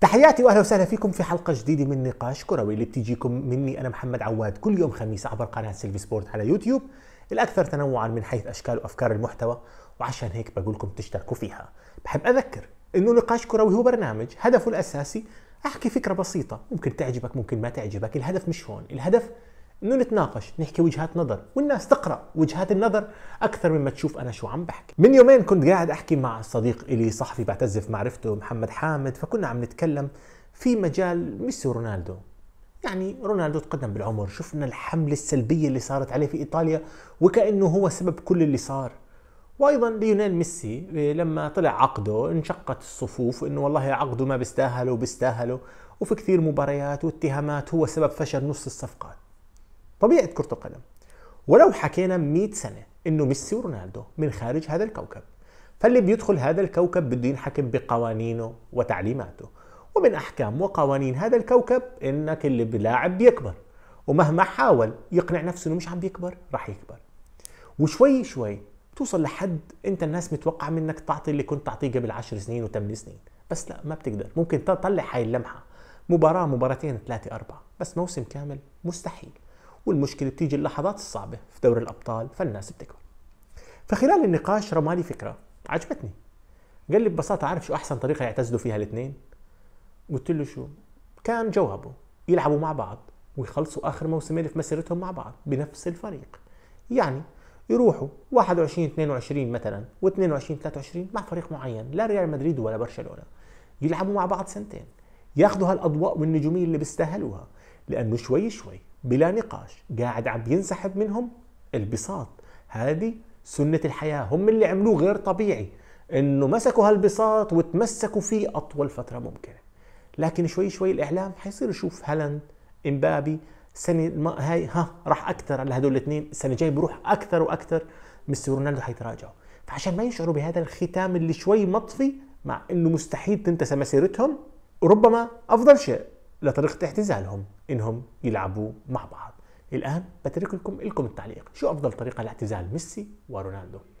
تحياتي واهلا وسهلا فيكم في حلقه جديده من نقاش كروي اللي بتجيكم مني انا محمد عواد كل يوم خميس عبر قناه سيلفي سبورت على يوتيوب الاكثر تنوعا من حيث اشكال وافكار المحتوى وعشان هيك بقول لكم تشتركوا فيها بحب اذكر انه نقاش كروي هو برنامج هدفه الاساسي احكي فكره بسيطه ممكن تعجبك ممكن ما تعجبك الهدف مش هون الهدف انه نتناقش نحكي وجهات نظر والناس تقرا وجهات النظر اكثر مما تشوف انا شو عم بحكي من يومين كنت قاعد احكي مع صديق الي صحفي بعتز في معرفته محمد حامد فكنا عم نتكلم في مجال ميسي ورونالدو يعني رونالدو تقدم بالعمر شفنا الحملة السلبية اللي صارت عليه في إيطاليا وكأنه هو سبب كل اللي صار وايضا ليونيل ميسي لما طلع عقده انشقت الصفوف انه والله عقده ما بيستاهله وبيستاهله وفي كثير مباريات واتهامات هو سبب فشل نص الصفقات طبيعه كره القدم ولو حكينا 100 سنه انه ميسي ورونالدو من خارج هذا الكوكب فاللي بيدخل هذا الكوكب بده ينحكم بقوانينه وتعليماته ومن احكام وقوانين هذا الكوكب انك اللي بلاعب بيكبر ومهما حاول يقنع نفسه انه مش عم بيكبر راح يكبر وشوي شوي توصل لحد انت الناس متوقعه منك تعطي اللي كنت تعطيه قبل 10 سنين و8 سنين بس لا ما بتقدر ممكن تطلع هاي اللمحه مباراه مباراتين ثلاثه اربعه بس موسم كامل مستحيل والمشكله بتيجي اللحظات الصعبه في دوري الابطال فالناس بتكبر فخلال النقاش رمالي فكره عجبتني قال لي ببساطه عارف شو احسن طريقه يعتزلوا فيها الاثنين قلت له شو كان جوابه يلعبوا مع بعض ويخلصوا اخر موسمين في مسيرتهم مع بعض بنفس الفريق يعني يروحوا 21 22 مثلا و22 23 مع فريق معين لا ريال مدريد ولا برشلونه يلعبوا مع بعض سنتين ياخذوا هالاضواء والنجوميه اللي بيستاهلوها لانه شوي شوي بلا نقاش قاعد عم ينسحب منهم البساط هذه سنة الحياة هم اللي عملوه غير طبيعي انه مسكوا هالبساط وتمسكوا فيه اطول فترة ممكنة لكن شوي شوي الاعلام حيصير يشوف هالاند امبابي سنة ما هاي ها راح اكثر هدول الاثنين السنة الجاية بروح اكثر واكثر ميسي ورونالدو حيتراجعوا فعشان ما يشعروا بهذا الختام اللي شوي مطفي مع انه مستحيل تنتسى مسيرتهم ربما افضل شيء لطريقة اعتزالهم إنهم يلعبوا مع بعض الآن بترك لكم التعليق شو أفضل طريقة لاعتزال ميسي ورونالدو